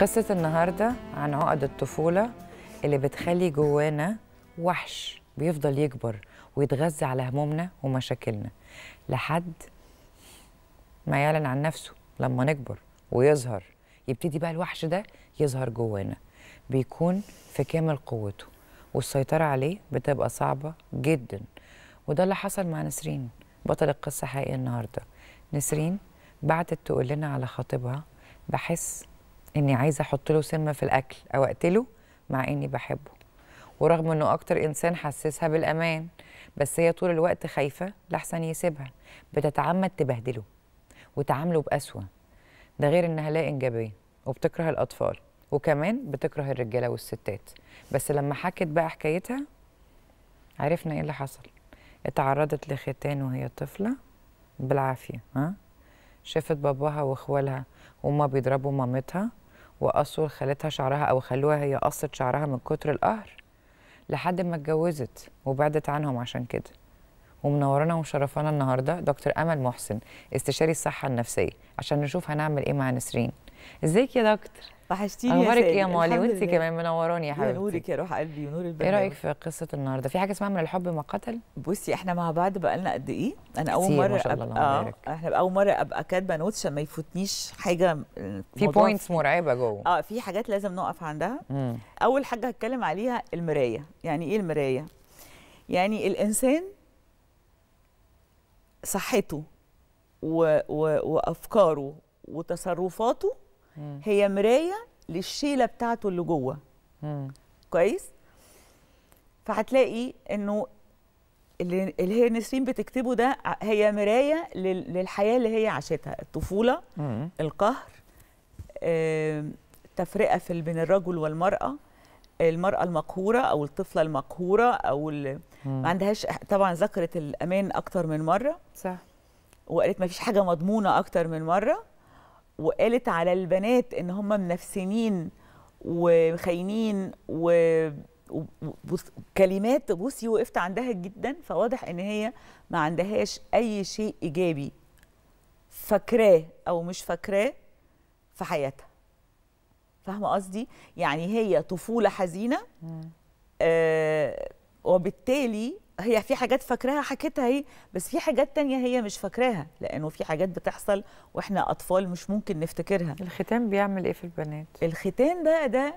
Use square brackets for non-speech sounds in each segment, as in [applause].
قصة النهاردة عن عقد الطفولة اللي بتخلي جوانا وحش بيفضل يكبر ويتغذى على همومنا ومشاكلنا لحد ما يعلن عن نفسه لما نكبر ويظهر يبتدي بقى الوحش ده يظهر جوانا بيكون في كامل قوته والسيطرة عليه بتبقى صعبة جدا وده اللي حصل مع نسرين بطل القصة حقيقي النهاردة نسرين بعتت تقول لنا على خطيبها بحس اني عايزه احط له سم في الاكل او اقتله مع اني بحبه ورغم انه اكتر انسان حسسها بالامان بس هي طول الوقت خايفه لاحسن يسيبها بتتعمد تبهدله وتعامله بأسوأ ده غير انها لا انجابيه وبتكره الاطفال وكمان بتكره الرجاله والستات بس لما حكت بقى حكايتها عرفنا ايه اللي حصل اتعرضت لختان وهي طفله بالعافيه ها شافت باباها واخوالها وهما بيضربوا مامتها وقصوا خالتها شعرها او خلوها هي قصت شعرها من كتر القهر لحد ما اتجوزت وبعدت عنهم عشان كده ومنورانا ومشرفانا النهارده دكتور امل محسن استشاري الصحه النفسيه عشان نشوف هنعمل ايه مع نسرين ازيك يا دكتور وحشتيني يا نورك إيه يا مولي وانت كمان منوراني يا حبيبتي نورك يا روح قلبي ونور البلد ايه رايك في قصه النهارده في حاجه اسمها من الحب ما قتل بصي احنا مع بعض بقالنا قد ايه انا اول مره ابقى آه احنا اول مره ابقى كاتبه نوتس عشان ما يفوتنيش حاجه في بوينتس مرعبه جوه اه في حاجات لازم نقف عندها مم. اول حاجه هتكلم عليها المرايه يعني ايه المرايه يعني الانسان صحته و... و... وافكاره وتصرفاته هي مرايه للشيله بتاعته اللي جوه كويس فهتلاقي انه اللي, اللي هي نسرين بتكتبه ده هي مرايه للحياه اللي هي عاشتها الطفوله مم. القهر تفرقه في بين الرجل والمراه المراه المقهوره او الطفله المقهوره او ما عندهاش طبعا ذكرت الامان اكتر من مره صح وقالت ما فيش حاجه مضمونه اكتر من مره وقالت على البنات ان هم منفسنين وخاينين و كلمات بصي وقفت عندها جدا فواضح ان هي ما عندهاش اي شيء ايجابي فاكراه او مش فاكراه في حياتها فاهمه قصدي يعني هي طفوله حزينه آه وبالتالي هي في حاجات فاكراها حكيتها اهي بس في حاجات تانية هي مش فاكراها لانه في حاجات بتحصل واحنا اطفال مش ممكن نفتكرها الختان بيعمل ايه في البنات الختان بقى ده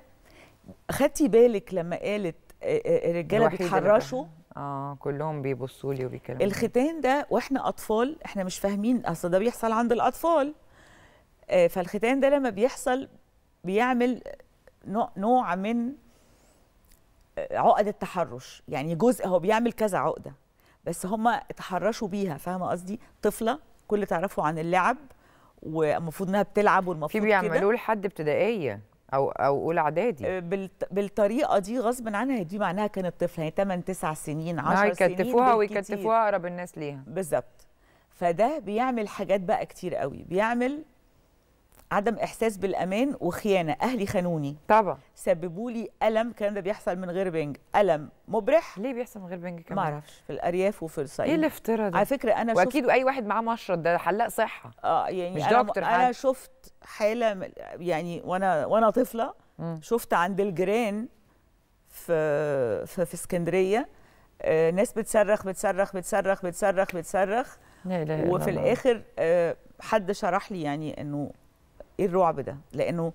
خدتي بالك لما قالت آه، آه، آه، الرجاله بيتحرشوا اه كلهم بيبصوا لي وبيكلموا الختان ده واحنا اطفال احنا مش فاهمين اصل ده بيحصل عند الاطفال فالختان ده لما بيحصل بيعمل نوع من عقد التحرش يعني جزء هو بيعمل كذا عقده بس هم اتحرشوا بيها فاهمه قصدي طفله كل تعرفه عن اللعب والمفروض انها بتلعب والمفروض في بيعملوه لحد ابتدائيه او او اولى اعدادي آه، بالطريقه دي غصب عنها دي معناها كانت طفله يعني 8 9 سنين 10 سنين يكتفوها ويكتفوها اقرب الناس ليها بالظبط فده بيعمل حاجات بقى كتير قوي بيعمل عدم احساس بالامان وخيانه اهلي خانوني طبعا سببوا لي الم الكلام ده بيحصل من غير بنج الم مبرح ليه بيحصل من غير بنج كمان ما اعرفش في الارياف وفي الصعيد ايه الافتراء ده على فكره انا واكيد شفت... اي واحد معاه مشرط ده حلاق صحه اه يعني مش أنا... دكتور انا شفت حاله يعني وانا وانا طفله م. شفت عند الجيران في في, في اسكندريه آه ناس بتصرخ بتصرخ بتصرخ بتصرخ بتصرخ وفي الاخر آه حد شرح لي يعني انه ايه الرعب ده لانه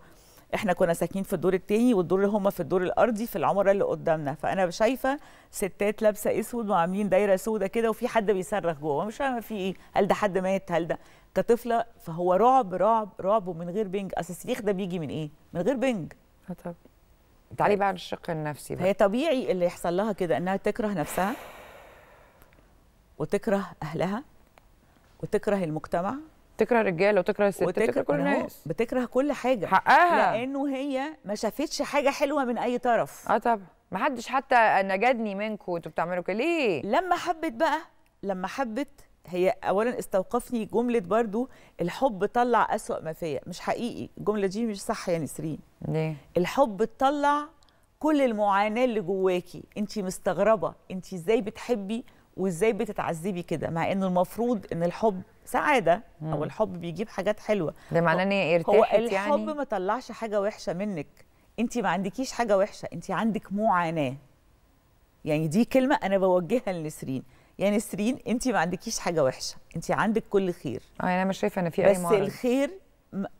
احنا كنا ساكنين في الدور التاني والدور اللي هم في الدور الارضي في العمره اللي قدامنا فانا شايفه ستات لابسه اسود وعاملين دايره سودة كده وفي حد بيصرخ جوه مش فاهمه في ايه هل ده حد مات هل ده كطفله فهو رعب رعب رعب ومن غير بنج اصل الصريخ ده بيجي من ايه من غير بنج آه، طب طيب. تعالي بقى للشق النفسي بقى. هي طبيعي اللي يحصل لها كده انها تكره نفسها وتكره اهلها وتكره المجتمع تكره الرجاله وتكره الست وتكره كل الناس بتكره كل حاجه حقها لانه هي ما شافتش حاجه حلوه من اي طرف اه طبعا ما حدش حتى نجدني منكم انتوا بتعملوا كده ليه لما حبت بقى لما حبت هي اولا استوقفني جمله برضو الحب طلع اسوا ما فيا مش حقيقي الجمله دي مش صح يا نسرين ليه الحب طلع كل المعاناه اللي جواكي انت مستغربه انت ازاي بتحبي وازاي بتتعذبي كده مع ان المفروض ان الحب سعاده مم. او الحب بيجيب حاجات حلوه ده معناه ان ارتاحت يعني هو الحب يعني؟ ما طلعش حاجه وحشه منك انت ما عندكيش حاجه وحشه انت عندك معاناه يعني دي كلمه انا بوجهها لنسرين يا يعني نسرين انت ما عندكيش حاجه وحشه انت عندك كل خير اه يعني انا مش شايفه ان في اي معاناه بس الخير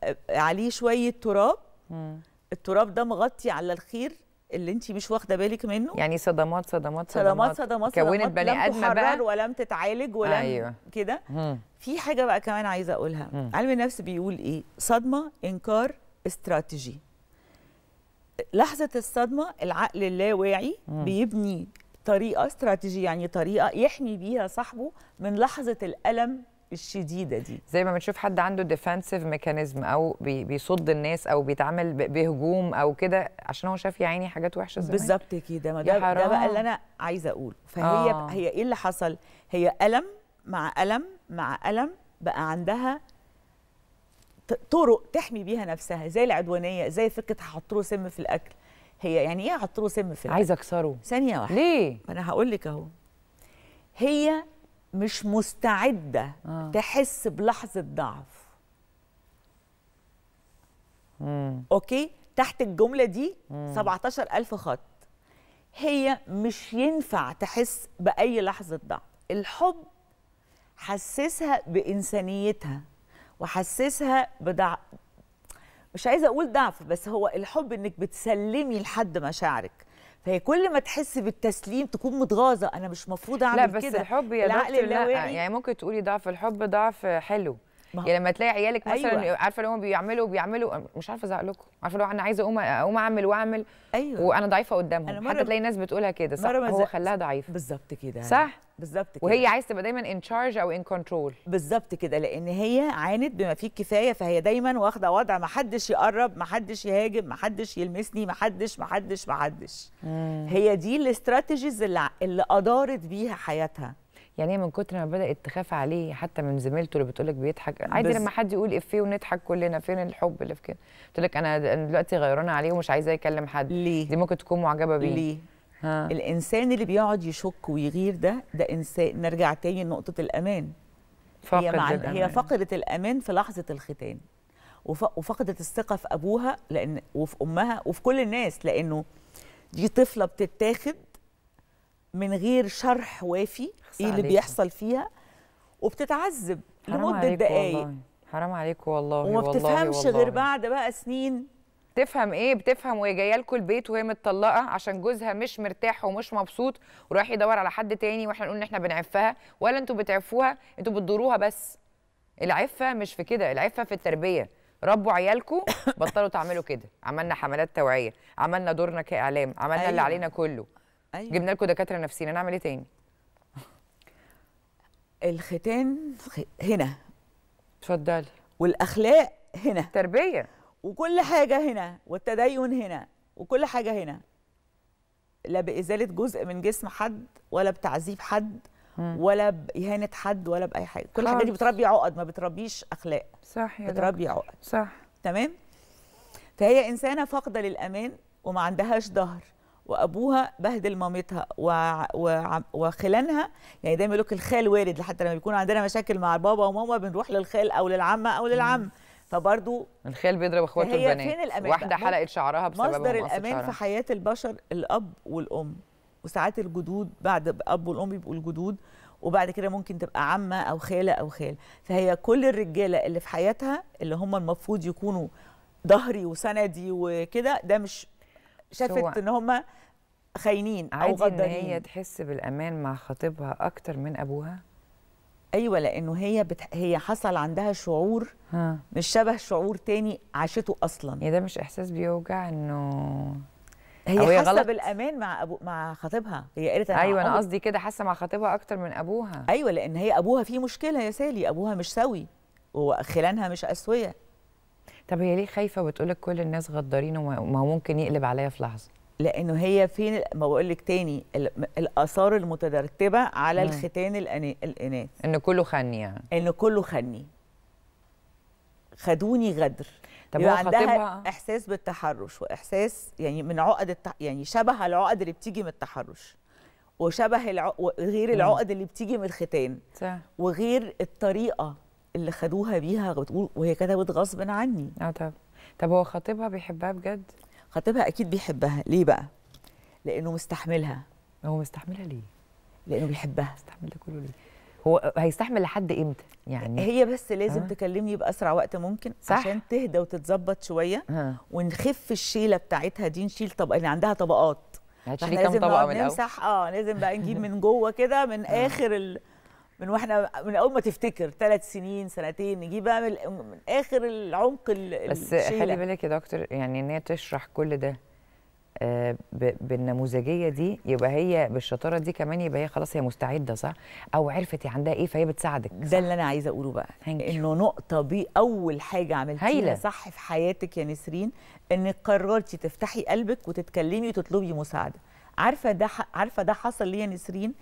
آه، عليه شويه تراب مم. التراب ده مغطي على الخير اللي انت مش واخده بالك منه يعني صدمات صدمات صدمات صدمات, صدمات كونت بني ادم بقى ولم تتعالج ولم أيوة. كده في حاجه بقى كمان عايزه اقولها مم. علم النفس بيقول ايه صدمه انكار استراتيجي لحظه الصدمه العقل اللاواعي بيبني طريقه استراتيجي يعني طريقه يحمي بيها صاحبه من لحظه الالم الشديده دي زي ما بنشوف حد عنده ديفنسيف ميكانيزم او بي بيصد الناس او بيتعامل بهجوم او كده عشان هو شاف يا عيني حاجات وحشه زمان بالظبط كده ما ده, ده بقى اللي انا عايزه اقوله فهي آه. هي ايه اللي حصل هي الم مع الم مع الم بقى عندها طرق تحمي بيها نفسها زي العدوانيه زي فكره هحط سم في الاكل هي يعني ايه هحط سم في الاكل عايزه اكسره ثانيه واحده ليه انا هقول لك اهو هي مش مستعده آه. تحس بلحظه ضعف مم. اوكي تحت الجمله دي مم. 17000 خط هي مش ينفع تحس باي لحظه ضعف الحب حسسها بانسانيتها وحسسها بدع مش عايزه اقول ضعف بس هو الحب انك بتسلمي لحد مشاعرك فهي كل ما تحس بالتسليم تكون متغاظه انا مش مفروض اعمل كده لا بس كدا. الحب يا دكتور لا يعني ممكن تقولي ضعف الحب ضعف حلو يعني لما تلاقي عيالك مثلا أيوة. عارفه اللي هم بيعملوا بيعملوا مش عارفه ازعق لكم عارفه لو انا عايزه اقوم اقوم اعمل واعمل أيوة. وانا ضعيفه قدامهم حتى تلاقي ناس بتقولها كده صح هو خلاها ضعيفه بالظبط كده صح بالظبط كده وهي عايز تبقى دايما ان تشارج او ان كنترول بالظبط كده لان هي عانت بما فيه الكفايه فهي دايما واخده وضع ما حدش يقرب ما حدش يهاجم ما حدش يلمسني ما حدش ما حدش ما حدش هي دي الاستراتيجيز اللي اللي ادارت بيها حياتها يعني هي من كتر ما بدات تخاف عليه حتى من زميلته اللي بتقول لك بيضحك عادي لما حد يقول افيه ونضحك كلنا فين الحب اللي في كده تقول لك انا دلوقتي غيرانه عليه ومش عايزاه يكلم حد ليه؟ دي ممكن تكون معجبه بيه ليه ها. الانسان اللي بيقعد يشك ويغير ده ده انسان نرجع تاني لنقطه الامان فقدت هي, مع... الأمان. هي فقدت الامان في لحظه الختان وف... وفقدت الثقه في ابوها لان وفي امها وفي كل الناس لانه دي طفله بتتاخد من غير شرح وافي ايه اللي بيحصل فيها وبتتعذب لمده دقائق حرام عليكم والله وما بتفهمش غير بعد بقى سنين تفهم ايه بتفهم وهي جايه لكم البيت وهي متطلقه عشان جوزها مش مرتاح ومش مبسوط ورايح يدور على حد تاني واحنا نقول ان احنا بنعفها ولا انتوا بتعفوها انتوا بتضروها بس العفه مش في كده العفه في التربيه ربوا عيالكم [coughs] بطلوا تعملوا كده عملنا حملات توعيه عملنا دورنا كاعلام عملنا أيوة. اللي علينا كله أيوة. جبنا لكم دكاتره نفسيين نعمل ايه تاني الختان هنا اتفضلي والاخلاق هنا تربيه وكل حاجه هنا والتدين هنا وكل حاجه هنا لا بازاله جزء من جسم حد ولا بتعذيب حد ولا باهانه حد ولا باي حاجه كل الحاجات دي بتربي عقد ما بتربيش اخلاق صح يا بتربي عقد صح تمام فهي انسانه فاقده للامان وما عندهاش ظهر وابوها بهدل مامتها و... و... وخلانها يعني دايما يقول لك الخال وارد لحتى لما بيكون عندنا مشاكل مع بابا وماما بنروح للخال او للعمه او للعم م. فبرضو الخيل بيضرب اخواته البنات فين الأمان واحده حلقت شعرها بسبب مصدر الامان شعرها. في حياه البشر الاب والام وساعات الجدود بعد اب والام بيبقوا الجدود وبعد كده ممكن تبقى عمه او خاله او خال فهي كل الرجاله اللي في حياتها اللي هم المفروض يكونوا ظهري وسندي وكده ده مش شافت ان هم خاينين او غدارين عادي ان هي تحس بالامان مع خطيبها اكتر من ابوها ايوه لانه هي بت... هي حصل عندها شعور ها. مش شبه شعور تاني عاشته اصلا يا إيه ده مش احساس بيوجع انه هي حاسه بالامان مع ابو مع خطيبها هي قالت ايوه انا قصدي كده حاسه مع خطيبها اكتر من ابوها ايوه لان هي ابوها فيه مشكله يا سالي ابوها مش سوي وخلانها مش اسويه طب هي ليه خايفه وبتقول لك كل الناس غدارين وما ممكن يقلب عليا في لحظه لانه هي فين ما بقول لك تاني الاثار المترتبه على مم. الختان الاناث ان كله خني يعني ان كله خني خدوني غدر طب هو عندها احساس بالتحرش واحساس يعني من عقد التح... يعني شبه العقد اللي بتيجي من التحرش وشبه الع... غير العقد اللي بتيجي من الختان صح. وغير الطريقه اللي خدوها بيها بتقول وهي كتبت غصب عني اه طب طب هو خطيبها بيحبها بجد خطيبها اكيد بيحبها ليه بقى لانه مستحملها هو مستحملها ليه لانه بيحبها مستحمل ده كله ليه هو هيستحمل لحد امتى يعني هي بس لازم أه؟ تكلمني باسرع وقت ممكن صح؟ عشان تهدى وتتظبط شويه أه. ونخف الشيله بتاعتها دي نشيل طبق اللي يعني عندها طبقات هتشيلي كام طبقه من الاول اه لازم بقى نجيب [laughs] من جوه كده من آه. اخر ال... من واحنا من اول ما تفتكر ثلاث سنين سنتين نجيب بقى من, من اخر العمق بس خلي بالك يا دكتور يعني ان هي تشرح كل ده آه، بالنموذجيه دي يبقى هي بالشطاره دي كمان يبقى هي خلاص هي مستعده صح او عرفت عندها ايه فهي بتساعدك ده اللي انا عايزه اقوله بقى انه نقطه باول اول حاجه عملتيها صح في حياتك يا نسرين انك قررتي تفتحي قلبك وتتكلمي وتطلبي مساعده عارفه ده عارفه ده حصل ليا نسرين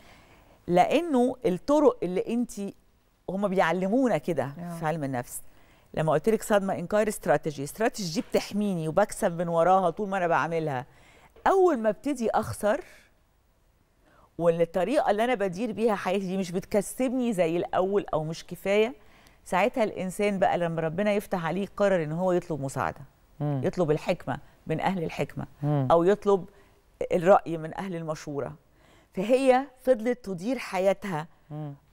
لانه الطرق اللي انت هم بيعلمونا كده اه. في علم النفس لما قلت لك صدمه انكار استراتيجي استراتيجي بتحميني وبكسب من وراها طول ما انا بعملها اول ما ابتدي اخسر وان الطريقه اللي انا بدير بيها حياتي دي مش بتكسبني زي الاول او مش كفايه ساعتها الانسان بقى لما ربنا يفتح عليه قرر ان هو يطلب مساعده م. يطلب الحكمه من اهل الحكمه م. او يطلب الراي من اهل المشوره فهي فضلت تدير حياتها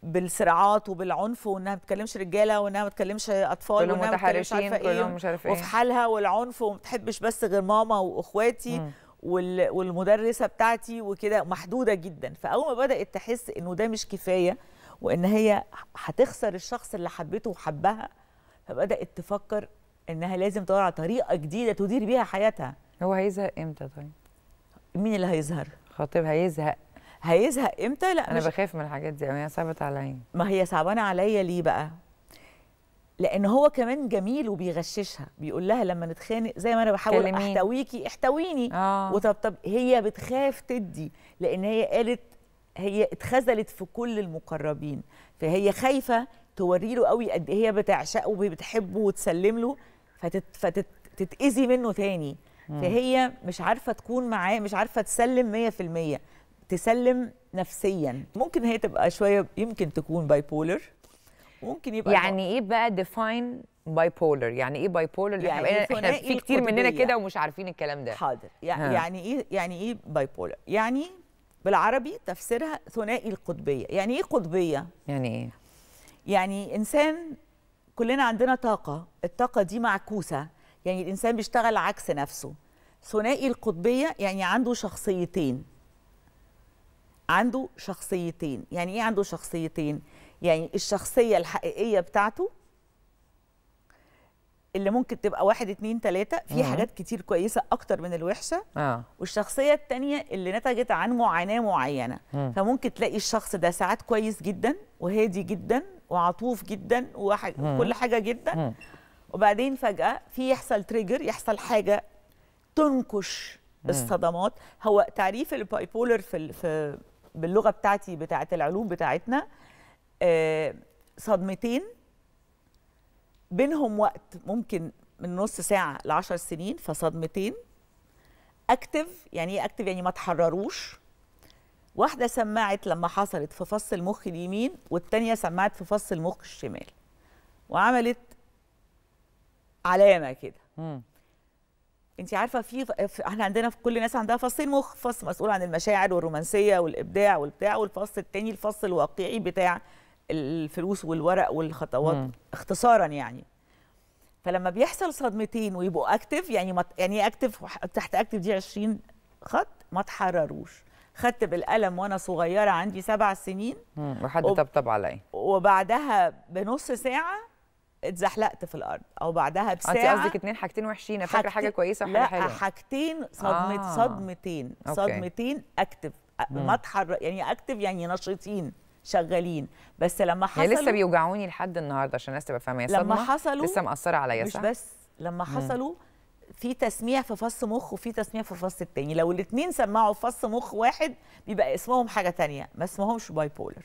بالصراعات وبالعنف وانها ما بتكلمش رجاله وانها ما بتكلمش اطفال وانها ما بتكلمش عارفه ايه مش عارف ايه وفي حالها والعنف وما بتحبش بس غير ماما واخواتي والمدرسه بتاعتي وكده محدوده جدا فاول ما بدات تحس انه ده مش كفايه وان هي هتخسر الشخص اللي حبته وحبها فبدات تفكر انها لازم تدور على طريقه جديده تدير بيها حياتها هو هيزهق امتى طيب مين اللي هيظهر؟ خاطب هيزهق هيزهق امتى لا انا مش... بخاف من الحاجات دي يعني صعبت عليا ما هي صعبانه عليا ليه بقى لان هو كمان جميل وبيغششها بيقول لها لما نتخانق زي ما انا بحاول كلمين. احتويكي احتويني آه. وطب طب هي بتخاف تدي لان هي قالت هي اتخذلت في كل المقربين فهي خايفه توري له قوي قد ايه هي بتعشقه وبتحبه وتسلم له فتت فتتاذي منه تاني فهي مش عارفه تكون معاه مش عارفه تسلم 100% تسلم نفسيا ممكن هي تبقى شويه يمكن تكون باي بولر ممكن يبقى يعني ايه بقى ديفاين باي بولر يعني ايه باي بولر يعني إيه احنا, احنا في كتير مننا كده ومش عارفين الكلام ده حاضر يعني, ها. يعني ايه يعني ايه باي بولر يعني بالعربي تفسيرها ثنائي القطبيه يعني ايه قطبيه يعني ايه يعني انسان كلنا عندنا طاقه الطاقه دي معكوسه يعني الانسان بيشتغل عكس نفسه ثنائي القطبيه يعني عنده شخصيتين عنده شخصيتين يعني ايه عنده شخصيتين يعني الشخصيه الحقيقيه بتاعته اللي ممكن تبقى واحد اتنين تلاتة في مم. حاجات كتير كويسة أكتر من الوحشة آه. والشخصية التانية اللي نتجت عن معاناة معينة مم. فممكن تلاقي الشخص ده ساعات كويس جدا وهادي جدا وعطوف جدا وكل حاجة جدا مم. وبعدين فجأة في يحصل تريجر يحصل حاجة تنكش الصدمات هو تعريف البايبولر في في باللغه بتاعتي بتاعه العلوم بتاعتنا آه، صدمتين بينهم وقت ممكن من نص ساعه لعشر سنين فصدمتين اكتف يعني ايه اكتف يعني ما تحرروش واحده سمعت لما حصلت في فص المخ اليمين والتانيه سمعت في فص المخ الشمال وعملت علامه كده انت عارفه في احنا عندنا في كل الناس عندها فصين مخ فص مسؤول عن المشاعر والرومانسيه والابداع والبتاع والفص التاني الفص الواقعي بتاع الفلوس والورق والخطوات مم. اختصارا يعني فلما بيحصل صدمتين ويبقوا اكتف يعني مت... يعني اكتف إيه تحت اكتف دي 20 خط ما تحرروش خدت بالقلم وانا صغيره عندي سبع سنين وحد وب... طبطب عليا وبعدها بنص ساعه اتزحلقت في الارض او بعدها آه، بساعه انت قصدك اتنين حاجتين وحشين انا فاكره حاجه كويسه وحاجه حلوه لا حاجتين صدمت آه. صدمتين صدمتين اكتف ما اتحرك يعني اكتف يعني نشيطين شغالين بس لما حصل يعني لسه بيوجعوني لحد النهارده عشان الناس تبقى فاهمه لما حصلوا لسه مأثره عليا مش بس لما حصلوا في تسميع في فص مخ وفي تسميع في فص التاني لو الاثنين سمعوا في فص مخ واحد بيبقى اسمهم حاجه تانية ما اسمهمش باي بولر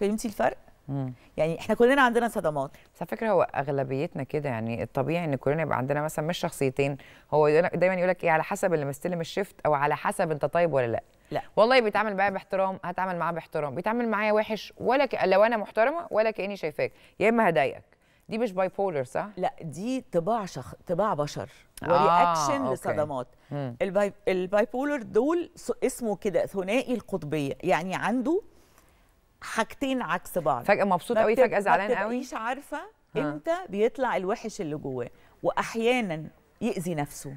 فهمتي الفرق مم. يعني احنا كلنا عندنا صدمات بس على فكره هو اغلبيتنا كده يعني الطبيعي ان كلنا يبقى عندنا مثلا مش شخصيتين هو دايما يقول لك ايه على حسب اللي مستلم الشفت او على حسب انت طيب ولا لا لا والله بيتعامل معايا باحترام هتعامل معاه باحترام بيتعامل معايا وحش ولا ك... لو انا محترمه ولا كاني شايفاك يا اما هضايقك دي مش باي بولر صح؟ لا دي طباع شخ... طباع بشر ورياكشن آه، لصدمات الباي... الباي بولر دول اسمه كده ثنائي القطبيه يعني عنده حاجتين عكس بعض فجاه مبسوط قوي فجاه زعلان قوي مش عارفه آه. امتى بيطلع الوحش اللي جواه واحيانا يأذي نفسه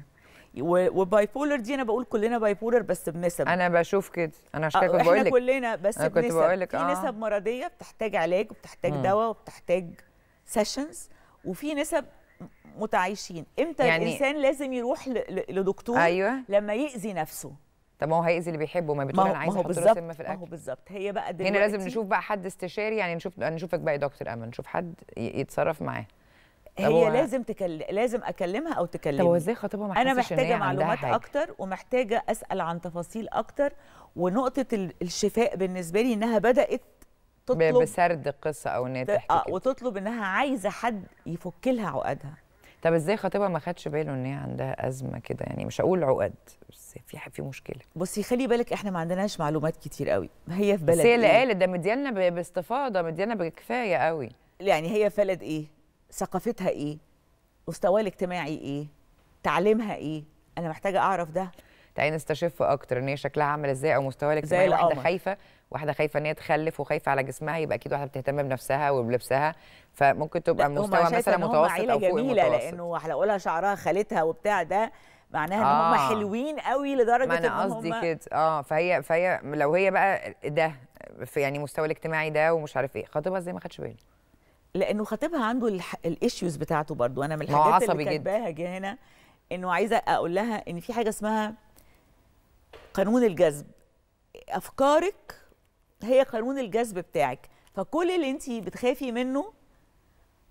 وباي بولر دي انا بقول كلنا باي بولر بس بنسب انا بشوف كده انا عشان كده بقول لك كلنا بس أنا كنت بنسب بقولك. في آه. نسب مرضيه بتحتاج علاج وبتحتاج دواء وبتحتاج سيشنز وفي نسب متعايشين امتى يعني الانسان لازم يروح لدكتور أيوة. لما يأذي نفسه طب ما هو هيأذي اللي بيحبه ما بتقول انا عايزه احط له سم في الاكل ما هو بالظبط هي بقى يعني دلوقتي هنا لازم نشوف بقى حد استشاري يعني نشوف نشوفك بقى يا دكتور امل نشوف حد يتصرف معاه هي لازم تكل... لازم اكلمها او تكلمني طب ازاي خطيبها ما انا محتاجه معلومات اكتر ومحتاجه اسال عن تفاصيل اكتر ونقطه الشفاء بالنسبه لي انها بدات تطلب بسرد قصه او ان تحكي آه وتطلب انها عايزه حد يفك لها عقدها طب ازاي خطيبها ما خدش باله ان هي عندها ازمه كده يعني مش هقول عقد بس في في مشكله بصي خلي بالك احنا ما عندناش معلومات كتير قوي هي في بلد بس هي اللي إيه؟ قالت ده مديالنا باستفاضه مديالنا بكفايه قوي يعني هي في بلد ايه ثقافتها ايه مستواها الاجتماعي ايه تعليمها ايه انا محتاجه اعرف ده تعالي نستشف اكتر ان هي شكلها عامل ازاي او مستواها الاجتماعي واحده خايفه واحده خايفه ان هي تخلف وخايفه على جسمها يبقى اكيد واحده بتهتم بنفسها وبلبسها فممكن تبقى مستوى مثلا متوسط عيلة او فوق جميلة المتوسط لانه هنقولها شعرها خالتها وبتاع ده معناها آه. ان هم حلوين قوي لدرجه ما انا قصدي كده اه فهي فهي لو هي بقى ده في يعني مستوى الاجتماعي ده ومش عارف ايه خطيبها ازاي ما خدش باله لانه خطيبها عنده الايشوز بتاعته برضو انا من الحاجات اللي كاتباها هنا انه عايزه اقول لها ان في حاجه اسمها قانون الجذب افكارك هي قانون الجذب بتاعك فكل اللي انت بتخافي منه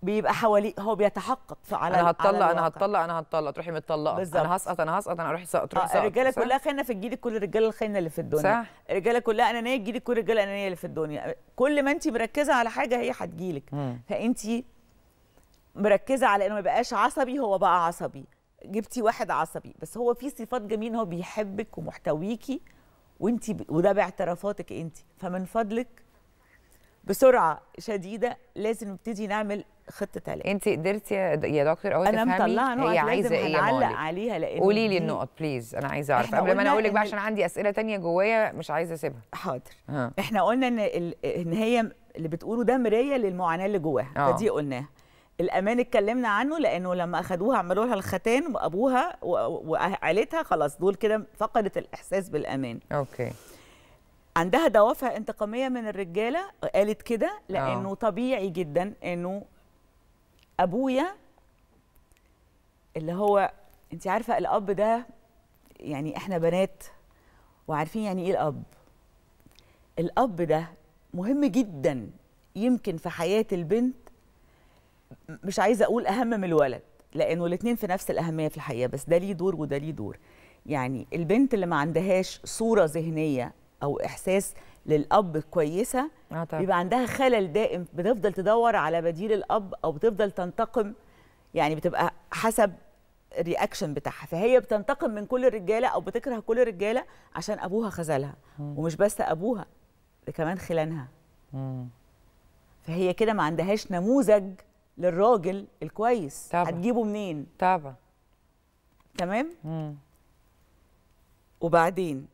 بيبقى حواليه هو بيتحقق في على انا هتطلع على انا هتطلع انا هتطلع تروحي متطلقه بالظبط انا هسقط انا هسقط انا هروح سقط تروح آه، سقط الرجاله كلها خاينه في الجيل كل الرجاله الخاينه اللي في الدنيا صح الرجاله كلها انانيه الجيل كل الرجاله انانيه اللي في الدنيا كل ما انت مركزه على حاجه هي هتجيلك فانت مركزه على انه ما يبقاش عصبي هو بقى عصبي جبتي واحد عصبي بس هو في صفات جميله هو بيحبك ومحتويكي وانت ب... وده باعترافاتك انت فمن فضلك بسرعه شديده لازم نبتدي نعمل خطه علاج انت قدرتي يا دكتور قوي انا مطلعه نقط هي عايزه ايه يا مولي عليها لان قولي لي النقط بليز انا عايزه اعرف قبل ما انا اقول لك بقى عشان عندي اسئله تانية جوايا مش عايزه اسيبها حاضر ها. احنا قلنا ان ان هي اللي بتقوله ده مرايه للمعاناه اللي جواها فدي آه. قلناها الامان اتكلمنا عنه لانه لما اخدوها عملوا لها الختان وابوها وعائلتها خلاص دول كده فقدت الاحساس بالامان اوكي عندها دوافع انتقاميه من الرجاله قالت كده لانه أوه. طبيعي جدا انه ابويا اللي هو انت عارفه الاب ده يعني احنا بنات وعارفين يعني ايه الاب الاب ده مهم جدا يمكن في حياه البنت مش عايزه اقول اهم من الولد لانه الاثنين في نفس الاهميه في الحقيقه بس ده ليه دور وده ليه دور يعني البنت اللي ما عندهاش صوره ذهنيه او احساس للاب كويسه آه بيبقى عندها خلل دائم بتفضل تدور على بديل الاب او بتفضل تنتقم يعني بتبقى حسب الرياكشن بتاعها فهي بتنتقم من كل الرجاله او بتكره كل الرجاله عشان ابوها خذلها ومش بس ابوها ده كمان خلانها فهي كده ما عندهاش نموذج للراجل الكويس طبعا. هتجيبه منين طبعا تمام مم. وبعدين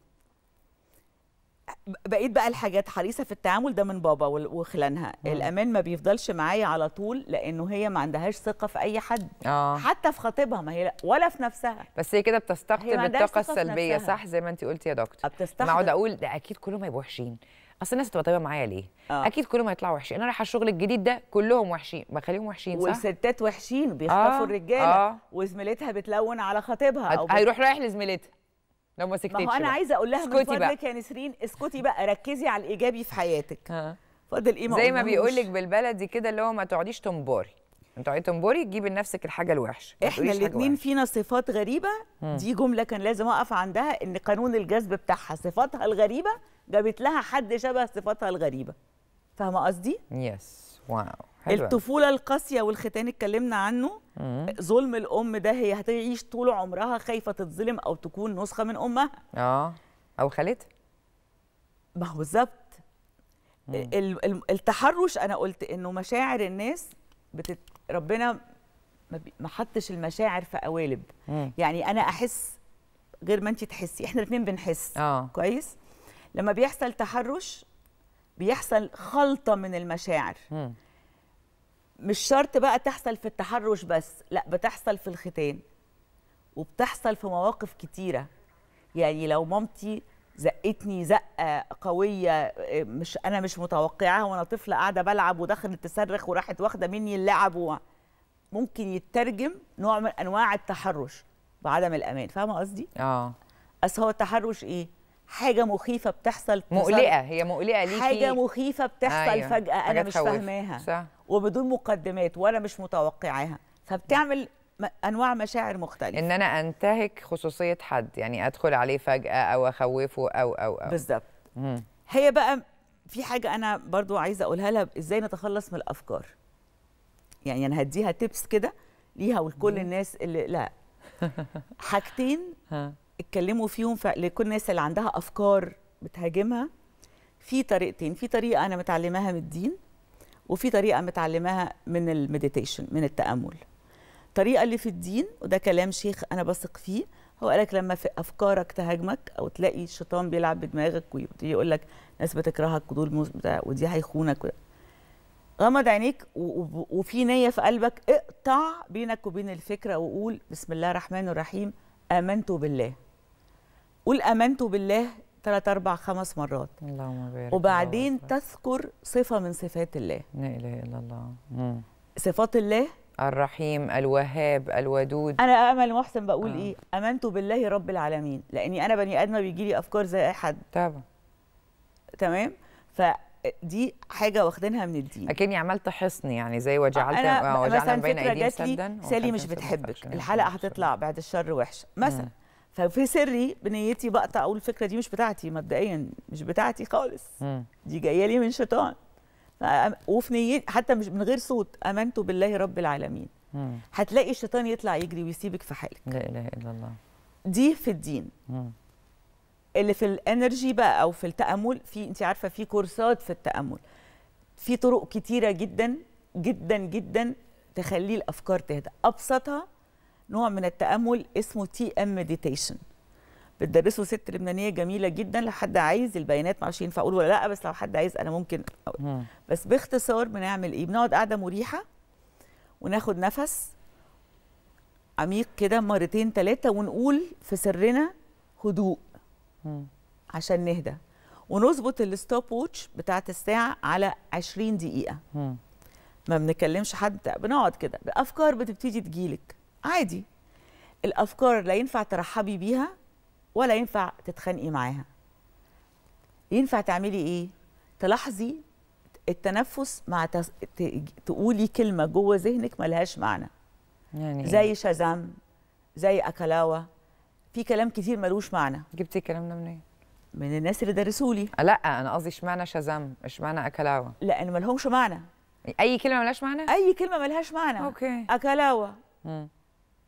بقيت بقى الحاجات حريصه في التعامل ده من بابا وخلانها مم. الامان ما بيفضلش معايا على طول لانه هي ما عندهاش ثقه في اي حد آه. حتى في خطيبها ما هي ولا في نفسها بس هي كده بتستقطب الطاقه السلبيه صح زي ما انت قلتي يا دكتور ما اقعد اقول ده اكيد كلهم هيبقوا وحشين اصل الناس هتبقى طيبه معايا ليه آه. اكيد كلهم هيطلعوا وحشين انا رايحه الشغل الجديد ده كلهم وحشين بخليهم وحشين صح والستات وحشين بيخطفوا آه. الرجاله آه. وزميلتها بتلون على خطيبها او هيروح رايح لزميلتها لو ما سكتتش ما هو انا عايزه اقول لها من فضلك يا نسرين اسكتي بقى ركزي على الايجابي في حياتك آه. فاضل ايه ما زي ما بيقول لك بالبلدي كده اللي هو ما تقعديش تنباري انت تقعدي تنبري تجيبي لنفسك الحاجه الوحشه احنا الاثنين فينا صفات غريبه دي جمله كان لازم اقف عندها ان قانون الجذب بتاعها صفاتها الغريبه جابت لها حد شبه صفاتها الغريبه فاهمه قصدي يس واو حلوة. الطفوله القاسيه والختان اتكلمنا عنه مم. ظلم الام ده هي هتعيش طول عمرها خايفه تتظلم او تكون نسخه من امها اه او خالتها ما هو بالظبط التحرش انا قلت انه مشاعر الناس بتت... ربنا ما حطش المشاعر في قوالب مم. يعني انا احس غير ما انت تحسي احنا الاثنين بنحس اه كويس لما بيحصل تحرش بيحصل خلطه من المشاعر م. مش شرط بقى تحصل في التحرش بس لا بتحصل في الختان وبتحصل في مواقف كتيره يعني لو مامتي زقتني زقه قويه مش انا مش متوقعاها وانا طفله قاعده بلعب ودخلت تصرخ وراحت واخده مني اللعب و... ممكن يترجم نوع من انواع التحرش بعدم الامان فاهمه قصدي اه اصل هو التحرش ايه حاجه مخيفه بتحصل مقلقه هي مقلقه ليكي حاجه مخيفه بتحصل أيوة. فجاه انا مش فاهماها وبدون مقدمات وانا مش متوقعاها فبتعمل انواع مشاعر مختلفه ان انا انتهك خصوصيه حد يعني ادخل عليه فجاه او اخوفه او او او بالظبط هي بقى في حاجه انا برضو عايزه اقولها لها ازاي نتخلص من الافكار يعني انا هديها تيبس كده ليها ولكل الناس اللي لا [laughs] حاجتين اتكلموا فيهم لكل الناس اللي عندها افكار بتهاجمها في طريقتين في طريقه انا متعلماها من الدين وفي طريقه متعلماها من المديتيشن من التامل الطريقه اللي في الدين وده كلام شيخ انا بثق فيه هو قالك لما في افكارك تهاجمك او تلاقي الشيطان بيلعب بدماغك ويبتدي يقول لك ناس بتكرهك ودول ودي هيخونك غمض عينيك وفي نيه في قلبك اقطع بينك وبين الفكره وقول بسم الله الرحمن الرحيم امنت بالله قول امنت بالله ثلاث اربع خمس مرات اللهم بارك وبعدين الله تذكر صفه من صفات الله لا اله الا الله صفات الله الرحيم الوهاب الودود انا امل محسن بقول آه. ايه امنت بالله رب العالمين لاني انا بني ادمه بيجي لي افكار زي اي حد طبعا تمام فدي حاجه واخدينها من الدين اكني عملت حصن يعني زي وجعلت وجعلنا بين ايدي سدا سالي مش بتحبك الحلقه هتطلع بعد الشر وحشه مثلا مم. ففي سري بنيتي بقطع اقول الفكره دي مش بتاعتي مبدئيا مش بتاعتي خالص دي جايه لي من شيطان وفي نيتي حتى مش من غير صوت امنت بالله رب العالمين هتلاقي الشيطان يطلع يجري ويسيبك في حالك لا اله الا الله دي في الدين مم. اللي في الانرجي بقى او في التامل في انت عارفه في كورسات في التامل في طرق كتيره جدا جدا جدا تخلي الافكار تهدى ابسطها نوع من التامل اسمه تي ام مديتيشن بتدرسه ست لبنانيه جميله جدا لحد عايز البيانات معرفش ينفع اقول ولا لا بس لو حد عايز انا ممكن أقول. بس باختصار بنعمل ايه بنقعد قاعده مريحه وناخد نفس عميق كده مرتين ثلاثه ونقول في سرنا هدوء عشان نهدى ونظبط الستوب ووتش بتاعت الساعه على 20 دقيقه ما بنكلمش حد بنقعد كده افكار بتبتدي تجيلك عادي الافكار لا ينفع ترحبي بيها ولا ينفع تتخانقي معاها ينفع تعملي ايه تلاحظي التنفس مع تس... ت... تقولي كلمه جوه ذهنك ملهاش معنى يعني إيه؟ زي شازام زي اكلاوه في كلام كتير ملوش معنى جبتي الكلام ده منين من الناس اللي درسولي لا انا قصدي اشمعنى شازام اشمعنى اكلاوه لان ملهمش معنى اي كلمه ملهاش معنى اي كلمه ملهاش معنى اوكي اكلاوه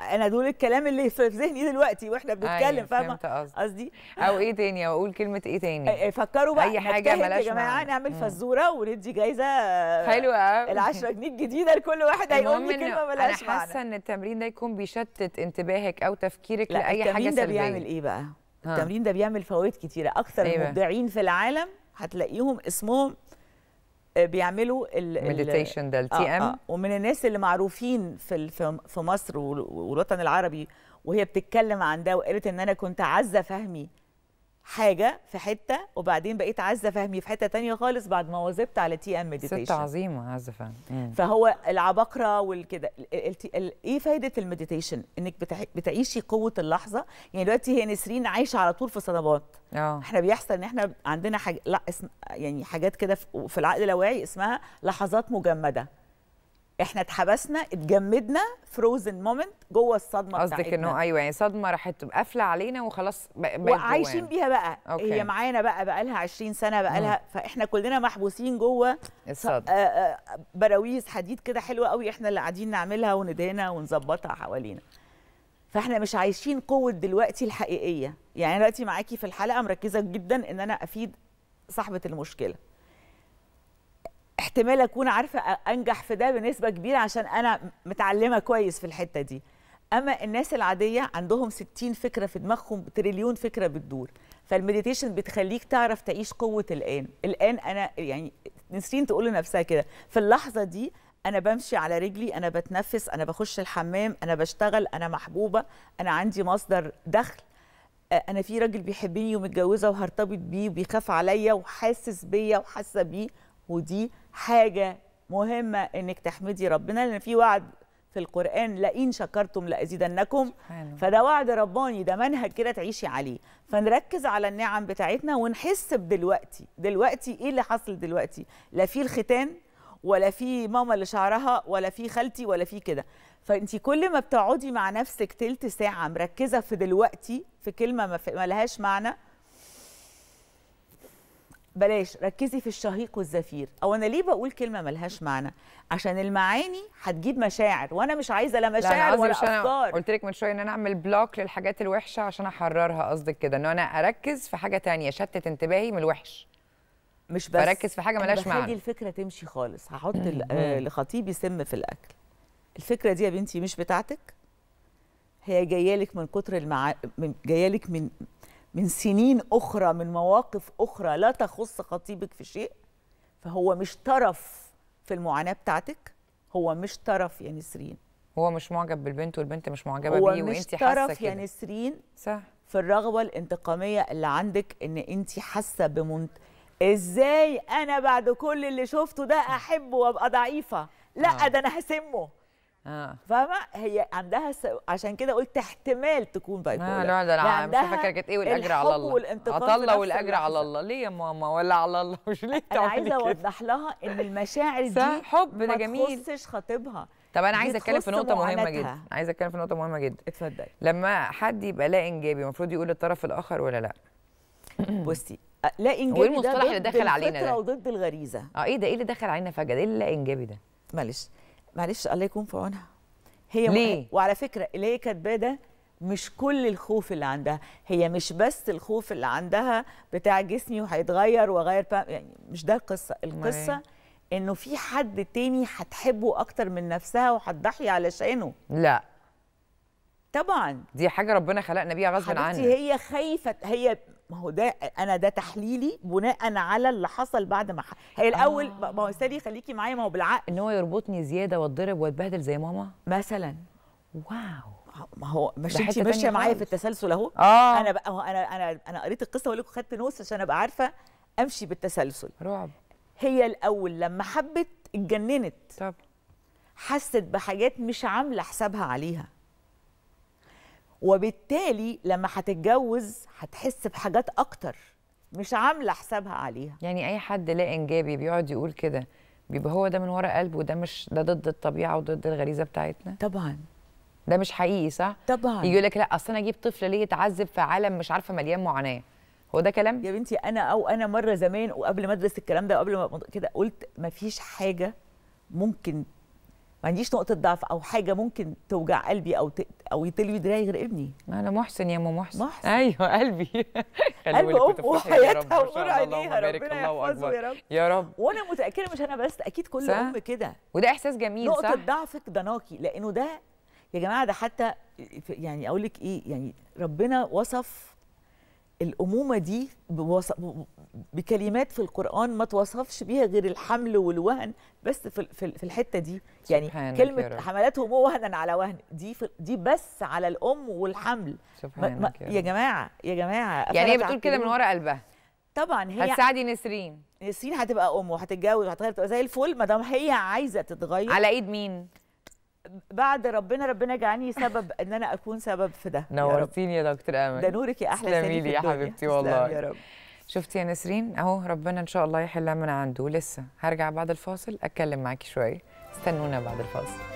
انا دول الكلام اللي في ذهني دلوقتي واحنا بنتكلم أيوة، فاهمه قصدي او ايه تاني او اقول كلمه ايه تاني فكروا بقى اي حاجه معنى يا جماعه نعمل فزوره وندي جايزه حلوه قوي ال 10 جنيه الجديده لكل واحد هيقول لي كلمه ملهاش معنى انا حاسه ان التمرين ده يكون بيشتت انتباهك او تفكيرك لا لاي حاجه سلبيه التمرين ده بيعمل ايه بقى؟ التمرين ده بيعمل فوائد كتيره اكثر إيه المبدعين في العالم هتلاقيهم اسمهم آه، بيعملوا المديتيشن ده آه، التي ام آه، ومن الناس اللي معروفين في في مصر والوطن العربي وهي بتتكلم عن ده وقالت ان انا كنت عزه فهمي حاجه في حته وبعدين بقيت عزه فهمي في حته تانية خالص بعد ما وظبت على تي ام مديتيشن ست عظيمه عزه فهمي فهو العباقره والكده ايه فايده المديتيشن انك بتعيشي قوه اللحظه يعني دلوقتي هي نسرين عايشه على طول في صدمات اه احنا بيحصل ان احنا عندنا حاج لا اسم يعني حاجات كده في العقل اللاواعي اسمها لحظات مجمده احنا اتحبسنا اتجمدنا فروزن مومنت جوه الصدمه قصدك بتاعتنا قصدك انه ايوه يعني صدمه راحت قافله علينا وخلاص وعايشين بيها بقى أوكي. هي معانا بقى بقى لها 20 سنه بقى لها فاحنا كلنا محبوسين جوه الصدمه آه، آه، براويز حديد كده حلوه قوي احنا اللي قاعدين نعملها وندهنها ونظبطها حوالينا فاحنا مش عايشين قوه دلوقتي الحقيقيه يعني دلوقتي معاكي في الحلقه مركزه جدا ان انا افيد صاحبه المشكله احتمال اكون عارفه انجح في ده بنسبه كبيره عشان انا متعلمه كويس في الحته دي اما الناس العاديه عندهم 60 فكره في دماغهم تريليون فكره بتدور فالمديتيشن بتخليك تعرف تعيش قوه الان الان انا يعني نسرين تقول لنفسها كده في اللحظه دي انا بمشي على رجلي انا بتنفس انا بخش الحمام انا بشتغل انا محبوبه انا عندي مصدر دخل انا في راجل بيحبني ومتجوزه وهرتبط بيه وبيخاف عليا وحاسس بيا وحاسه بيه ودي حاجه مهمه انك تحمدي ربنا لان في وعد في القران لئن شكرتم لازيدنكم فده وعد رباني ده منهج كده تعيشي عليه فنركز على النعم بتاعتنا ونحس بدلوقتي دلوقتي ايه اللي حصل دلوقتي لا في الختان ولا في ماما اللي شعرها ولا في خالتي ولا في كده فانت كل ما بتقعدي مع نفسك تلت ساعه مركزه في دلوقتي في كلمه ما لهاش معنى بلاش ركزي في الشهيق والزفير او انا ليه بقول كلمه ملهاش معنى عشان المعاني هتجيب مشاعر وانا مش عايزه لا مشاعر ولا افكار قلت لك من شويه ان انا اعمل بلوك للحاجات الوحشه عشان احررها قصدك كده ان انا اركز في حاجه تانية شتت انتباهي من الوحش مش بس بركز في حاجه ملهاش معنى الفكره تمشي خالص هحط آه، لخطيبي سم في الاكل الفكره دي يا بنتي مش بتاعتك هي جايه لك من كتر المع... من جايه لك من من سنين أخرى من مواقف أخرى لا تخص خطيبك في شيء فهو مش طرف في المعاناة بتاعتك هو مش طرف يا نسرين هو مش معجب بالبنت والبنت مش معجبة بيه وانت حاسة كده هو مش طرف يا نسرين صح في الرغبة الانتقامية اللي عندك ان انت حاسة بمنت ازاي انا بعد كل اللي شفته ده احبه وابقى ضعيفة لا آه. ده انا هسمه آه. فاهمه هي عندها س... عشان كده قلت احتمال تكون آه، باي بولر لا لا يعني مش فاكره كانت ايه والاجر على الله والانتقام والاجر على الله ليه يا ماما ولا على الله [laughs] مش ليه انا عايزه اوضح لها ان المشاعر دي حب ده جميل ما خطيبها طب انا عايزه اتكلم في نقطه مهمه معانتها. جدا عايزه اتكلم في نقطه مهمه جدا اتفضلي لما حد يبقى لا انجابي المفروض يقول للطرف الاخر ولا لا [clears throat] بصي لا إيه انجابي ده المصطلح اللي دخل علينا ده وضد الغريزه اه ايه ده ايه اللي دخل علينا فجاه ايه اللا انجابي ده معلش معلش الله يكون في عونها هي ليه؟ مح... وعلى فكره اللي هي كاتباه ده مش كل الخوف اللي عندها هي مش بس الخوف اللي عندها بتاع جسمي وهيتغير وغير يعني مش ده القصه القصه مي. انه في حد تاني هتحبه اكتر من نفسها وهتضحي علشانه لا طبعا دي حاجه ربنا خلقنا بيها غصب عنها هي خايفه هي ما هو ده انا ده تحليلي بناء على اللي حصل بعد ما هي الاول آه. ما هو استني خليكي معايا ما هو بالعقل ان هو يربطني زياده واتضرب واتبهدل زي ماما مثلا واو ما هو مش انت ماشيه معايا في التسلسل اهو آه. انا بقى انا انا انا قريت القصه واقول لكم خدت نوس عشان ابقى عارفه امشي بالتسلسل رعب هي الاول لما حبت اتجننت طب حست بحاجات مش عامله حسابها عليها وبالتالي لما هتتجوز هتحس بحاجات اكتر مش عامله حسابها عليها يعني اي حد لا انجابي بيقعد يقول كده بيبقى هو ده من ورا قلبه وده مش ده ضد الطبيعه وضد الغريزه بتاعتنا طبعا ده مش حقيقي صح طبعا يقول لك لا اصل انا اجيب طفل ليه يتعذب في عالم مش عارفه مليان معاناه هو ده كلام يا بنتي انا او انا مره زمان وقبل ما ادرس الكلام ده وقبل ما كده قلت ما فيش حاجه ممكن ما عنديش نقطه ضعف او حاجه ممكن توجع قلبي او ت... او يتلوي دراعي غير ابني انا محسن يا ام محسن محسن ايوه قلبي [laughs] قلب ام وحياتها ونور عينيها ربنا يحفظه يا رب يا رب وانا متاكده مش انا بس اكيد كل ام كده وده احساس جميل نقطة صح نقطه ضعفك ضناكي لانه ده يا جماعه ده حتى يعني اقول لك ايه يعني ربنا وصف الأمومة دي بكلمات في القرآن ما توصفش بيها غير الحمل والوهن بس في الحتة دي يعني كلمة أمه وهنا على وهن دي دي بس على الأم والحمل ما ما يا, جماعة يا جماعة يعني هي بتقول كده من ورا قلبها طبعا هي هتساعدي نسرين نسرين هتبقى أم وهتتجوز وهتغير تبقى زي الفل ما دام هي عايزة تتغير على إيد مين؟ بعد ربنا ربنا يجعلني سبب ان انا اكون سبب في ده نورتيني يا دكتور امل ده نورك يا احلى تسلمي لي يا حبيبتي والله يا رب شفتي يا نسرين اهو ربنا ان شاء الله يحلها من عنده لسه هرجع بعد الفاصل اتكلم معاكي شويه استنونا بعد الفاصل